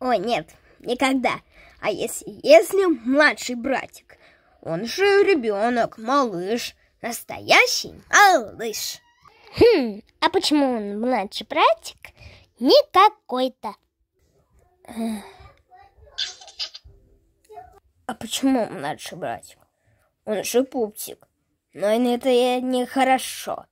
О нет, никогда. А если, если младший братик? Он же ребенок, малыш, настоящий малыш. Хм, а почему он младший братик? Не какой-то. А почему младший братик? Он же пупсик. Но это не хорошо.